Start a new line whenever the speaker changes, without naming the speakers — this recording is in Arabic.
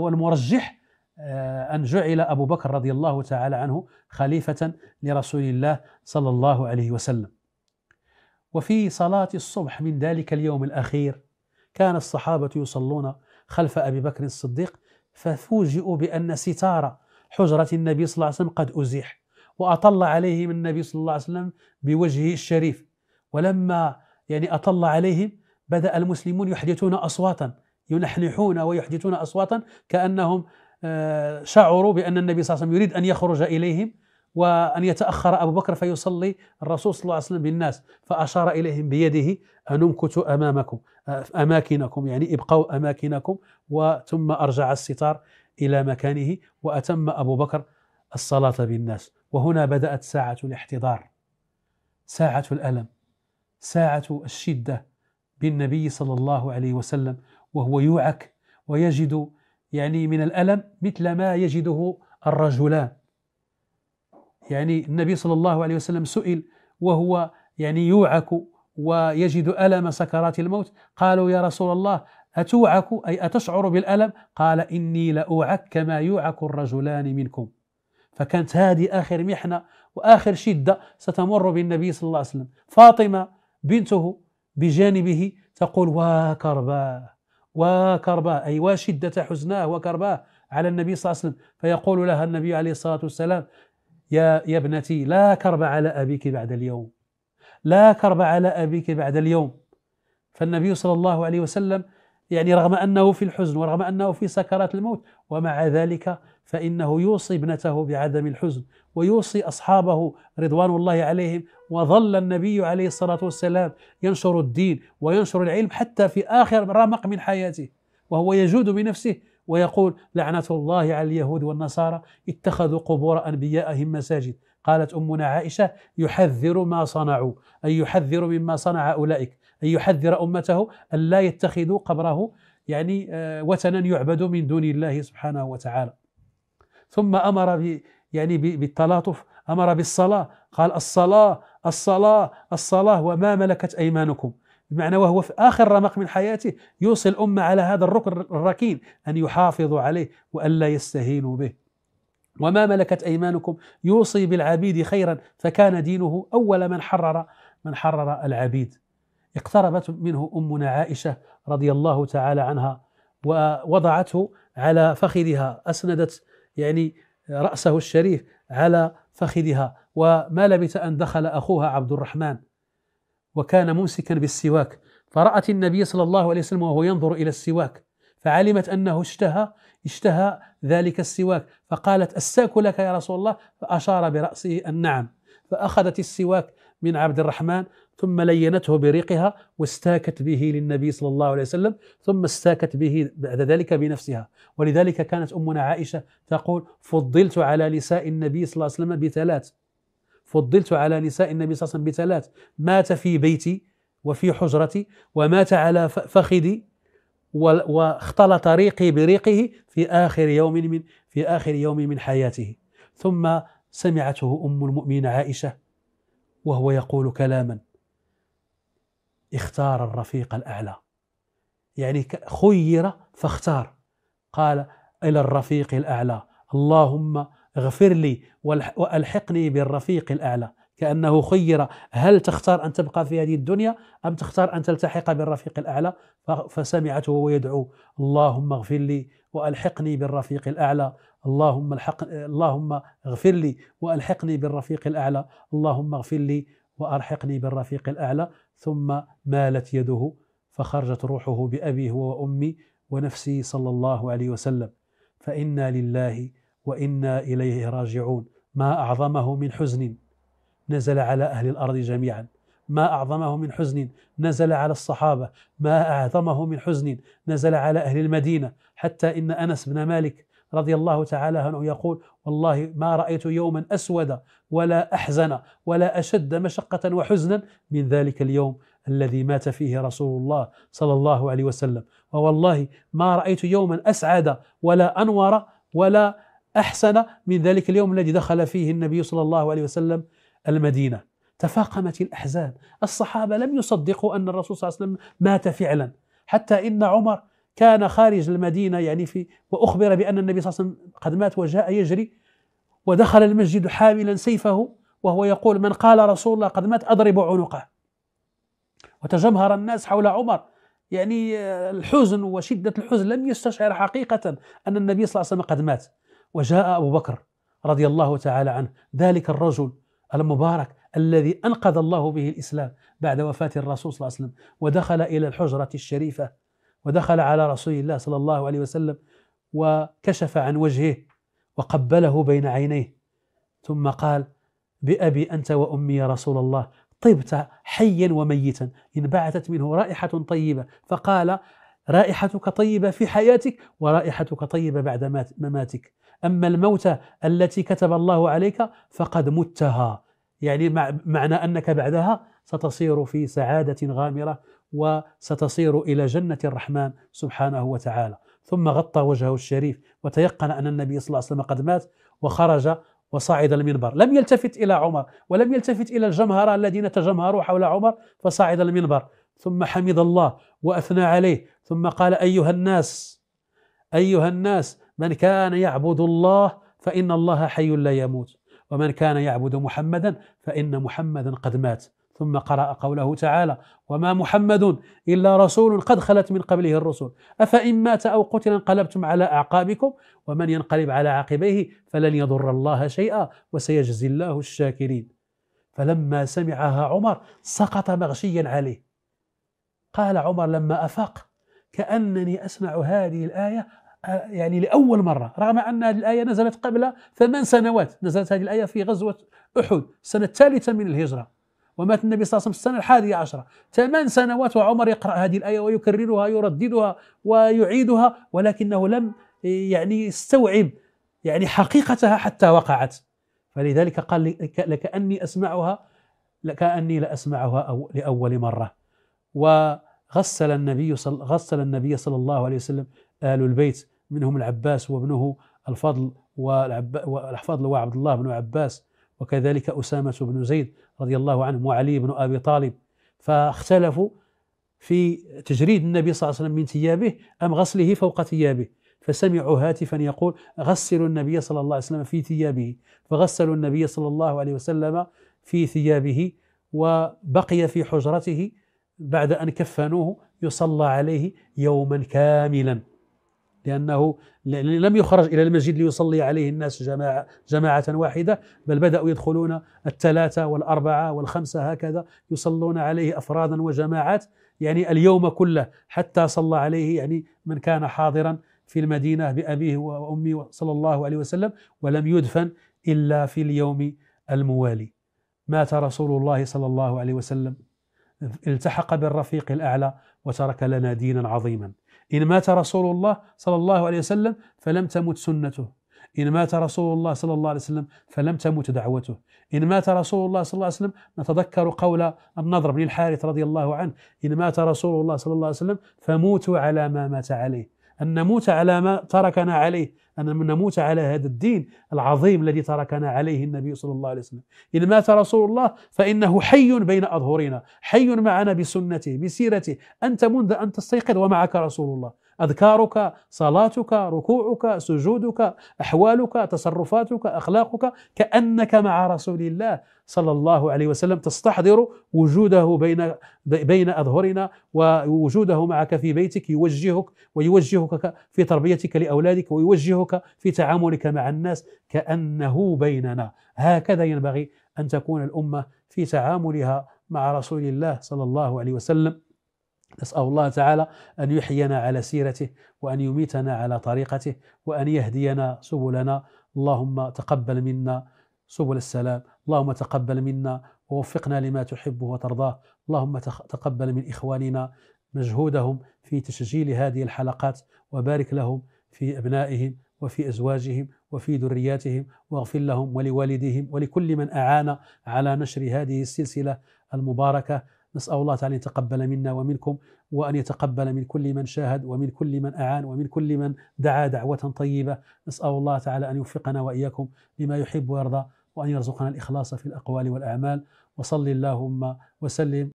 هو المرجح آه، أن جعل أبو بكر رضي الله تعالى عنه خليفة لرسول الله صلى الله عليه وسلم وفي صلاة الصبح من ذلك اليوم الأخير كان الصحابة يصلون خلف أبي بكر الصديق ففوجئوا بأن ستار حجرة النبي صلى الله عليه وسلم قد أزيح وأطل عليهم النبي صلى الله عليه وسلم بوجهه الشريف ولما يعني أطل عليهم بدأ المسلمون يحدثون أصواتا ينحنحون ويحدثون أصواتا كأنهم آه، شعروا بأن النبي صلى الله عليه وسلم يريد أن يخرج إليهم وأن يتأخر أبو بكر فيصلي الرسول صلى الله عليه وسلم بالناس فأشار إليهم بيده أن امكثوا أمامكم آه، أماكنكم يعني ابقوا أماكنكم وثم أرجع الستار إلى مكانه وأتم أبو بكر الصلاة بالناس وهنا بدأت ساعة الاحتضار ساعة الألم ساعة الشدة بالنبي صلى الله عليه وسلم وهو يوعك ويجد يعني من الألم مثل ما يجده الرجلان يعني النبي صلى الله عليه وسلم سئل وهو يعني يوعك ويجد ألم سكرات الموت قالوا يا رسول الله أتوعك أي أتشعر بالألم قال إني لأوعك كما يوعك الرجلان منكم فكانت هذه آخر محنة وآخر شدة ستمر بالنبي صلى الله عليه وسلم فاطمة بنته بجانبه تقول وا وكرباه أي وشدة حزناه وكرباه على النبي صلى الله عليه وسلم فيقول لها النبي عليه الصلاة والسلام يا, يا ابنتي لا كرب على أبيك بعد اليوم لا كرب على أبيك بعد اليوم فالنبي صلى الله عليه وسلم يعني رغم أنه في الحزن ورغم أنه في سكرات الموت ومع ذلك فإنه يوصي ابنته بعدم الحزن ويوصي أصحابه رضوان الله عليهم وظل النبي عليه الصلاة والسلام ينشر الدين وينشر العلم حتى في آخر رمق من حياته وهو يجود بنفسه ويقول لعنة الله على اليهود والنصارى اتخذوا قبور أنبيائهم مساجد قالت أمنا عائشة يحذر ما صنعوا أي يحذر مما صنع أولئك أن يحذر أمته أن لا يتخذوا قبره يعني آه، وثنا يعبد من دون الله سبحانه وتعالى ثم أمر ب يعني بالتلاطف أمر بالصلاة قال الصلاة الصلاة الصلاة وما ملكت أيمانكم بمعنى وهو في آخر رمق من حياته يوصي الأمة على هذا الركن الركين أن يحافظوا عليه وألا يستهينوا به وما ملكت أيمانكم يوصي بالعبيد خيرا فكان دينه أول من حرر من حرر العبيد اقتربت منه أمنا عائشة رضي الله تعالى عنها ووضعته على فخذها أسندت يعني رأسه الشريف على فخذها وما لبث أن دخل أخوها عبد الرحمن وكان ممسكا بالسواك فرأت النبي صلى الله عليه وسلم وهو ينظر إلى السواك فعلمت أنه اشتهى اشتهى ذلك السواك فقالت الساك لك يا رسول الله فأشار برأسه النعم فأخذت السواك من عبد الرحمن ثم لينته بريقها واستاكت به للنبي صلى الله عليه وسلم ثم استاكت به بعد ذلك بنفسها ولذلك كانت أمنا عائشة تقول فضلت على نساء النبي صلى الله عليه وسلم بثلاث فضلت على نساء النبي صلى الله عليه وسلم بثلاث مات في بيتي وفي حجرتي ومات على فخذي واختلط ريقي بريقه في آخر يوم من في آخر يوم من حياته ثم سمعته أم المؤمنين عائشة وهو يقول كلاما اختار الرفيق الاعلى يعني خير فاختار قال الى الرفيق الاعلى اللهم اغفر لي والحقني بالرفيق الاعلى كانه خير هل تختار ان تبقى في هذه الدنيا ام تختار ان تلتحق بالرفيق الاعلى فسمعته وهو يدعو اللهم اغفر لي والحقني بالرفيق الاعلى اللهم الحق اللهم اغفر لي والحقني بالرفيق الاعلى اللهم اغفر لي والحقني بالرفيق الاعلى ثم مالت يده فخرجت روحه بابي هو وامي ونفسي صلى الله عليه وسلم فانا لله وانا اليه راجعون ما اعظمه من حزن نزل على اهل الارض جميعا ما أعظمه من حزن نزل على الصحابة ما أعظمه من حزن نزل على أهل المدينة حتى إن أنس بن مالك رضي الله تعالى عنه يقول والله ما رأيت يوما أسود ولا أحزن ولا أشد مشقة وحزنا من ذلك اليوم الذي مات فيه رسول الله صلى الله عليه وسلم ووالله ما رأيت يوما أسعد ولا أنور ولا أحسن من ذلك اليوم الذي دخل فيه النبي صلى الله عليه وسلم المدينة تفاقمت الأحزان الصحابة لم يصدقوا أن الرسول صلى الله عليه وسلم مات فعلا حتى إن عمر كان خارج المدينة يعني في وأخبر بأن النبي صلى الله عليه وسلم قد مات وجاء يجري ودخل المسجد حاملا سيفه وهو يقول من قال رسول الله قد مات أضرب عنقه وتجمهر الناس حول عمر يعني آه، الحزن وشدة الحزن لم يستشعر حقيقة أن النبي صلى الله عليه وسلم قد مات وجاء أبو بكر رضي الله تعالى عنه ذلك الرجل المبارك الذي انقذ الله به الاسلام بعد وفاه الرسول صلى الله عليه وسلم ودخل الى الحجره الشريفه ودخل على رسول الله صلى الله عليه وسلم وكشف عن وجهه وقبله بين عينيه ثم قال بأبي أنت وأمي يا رسول الله طبت حيا وميتا انبعثت منه رائحة طيبة فقال رائحتك طيبة في حياتك ورائحتك طيبة بعد مماتك أما الموتى التي كتب الله عليك فقد متها يعني معنى انك بعدها ستصير في سعاده غامره وستصير الى جنه الرحمن سبحانه وتعالى ثم غطى وجهه الشريف وتيقن ان النبي صلى الله عليه وسلم قد مات وخرج وصعد المنبر لم يلتفت الى عمر ولم يلتفت الى الجمهره الذين تجمهروا حول عمر فصعد المنبر ثم حمد الله واثنى عليه ثم قال ايها الناس ايها الناس من كان يعبد الله فان الله حي لا يموت ومن كان يعبد محمدا فإن محمدا قد مات ثم قرأ قوله تعالى وما محمد إلا رسول قد خلت من قبله الرسل أفإن مات أو قتل انقلبتم على أعقابكم ومن ينقلب على عقبيه فلن يضر الله شيئا وسيجزي الله الشاكرين فلما سمعها عمر سقط مغشيا عليه قال عمر لما أفاق كأنني أسمع هذه الآية يعني لأول مرة رغم أن هذه الآية نزلت قبل ثمان سنوات نزلت هذه الآية في غزوة أحد السنة الثالثة من الهجرة ومات النبي صلى الله عليه وسلم في السنة الحادية عشرة ثمان سنوات وعمر يقرأ هذه الآية ويكررها يرددها ويعيدها ولكنه لم يعني يستوعب يعني حقيقتها حتى وقعت فلذلك قال لكأني أسمعها لكأني لا أسمعها أو لأول مرة وغسل النبي صل غسل النبي صلى الله عليه وسلم آل البيت منهم العباس وابنه الفضل والأحفاد لواء عبد الله بن عباس وكذلك أسامة بن زيد رضي الله عنهم وعلي بن أبي طالب فاختلفوا في تجريد النبي صلى الله عليه وسلم من ثيابه أم غسله فوق ثيابه فسمعوا هاتفا يقول غسلوا النبي صلى الله عليه وسلم في ثيابه فغسلوا النبي صلى الله عليه وسلم في ثيابه وبقي في حجرته بعد أن كفنوه يصلى عليه يوما كاملا لأنه لم يخرج إلى المسجد ليصلي عليه الناس جماعة, جماعة واحدة بل بدأوا يدخلون الثلاثة والأربعة والخمسة هكذا يصلون عليه أفرادا وجماعات يعني اليوم كله حتى صلى عليه يعني من كان حاضرا في المدينة بأبيه وأمه صلى الله عليه وسلم ولم يدفن إلا في اليوم الموالي مات رسول الله صلى الله عليه وسلم التحق بالرفيق الأعلى وترك لنا دينا عظيما إن مات رسول الله صلى الله عليه وسلم فلم تمت سنته إن مات رسول الله صلى الله عليه وسلم فلم تمت دعوته إن مات رسول الله صلى الله عليه وسلم نتذكر قول النضر بن الحارث رضي الله عنه إن مات رسول الله صلى الله عليه وسلم فموتوا على ما مات عليه أن نموت على ما تركنا عليه أن نموت على هذا الدين العظيم الذي تركنا عليه النبي صلى الله عليه وسلم إن مات رسول الله فإنه حي بين أظهرنا حي معنا بسنته بسيرته أنت منذ أن تستيقظ ومعك رسول الله أذكارك صلاتك ركوعك سجودك أحوالك تصرفاتك أخلاقك كأنك مع رسول الله صلى الله عليه وسلم تستحضر وجوده بين بين أظهرنا ووجوده معك في بيتك يوجهك ويوجهك في تربيتك لأولادك ويوجهك في تعاملك مع الناس كأنه بيننا هكذا ينبغي أن تكون الأمة في تعاملها مع رسول الله صلى الله عليه وسلم نسأل الله تعالى أن يحيينا على سيرته وأن يميتنا على طريقته وأن يهدينا سبلنا اللهم تقبل منا سبل السلام اللهم تقبل منا ووفقنا لما تحبه وترضاه اللهم تقبل من إخواننا مجهودهم في تسجيل هذه الحلقات وبارك لهم في أبنائهم وفي أزواجهم وفي ذرياتهم واغفر لهم ولوالديهم ولكل من أعان على نشر هذه السلسلة المباركة نسأل الله تعالى أن يتقبل منا ومنكم وأن يتقبل من كل من شاهد ومن كل من أعان ومن كل من دعا دعوة طيبة نسأل الله تعالى أن يوفقنا وإياكم لما يحب ويرضى وأن يرزقنا الإخلاص في الأقوال والأعمال وصل اللهم وسلم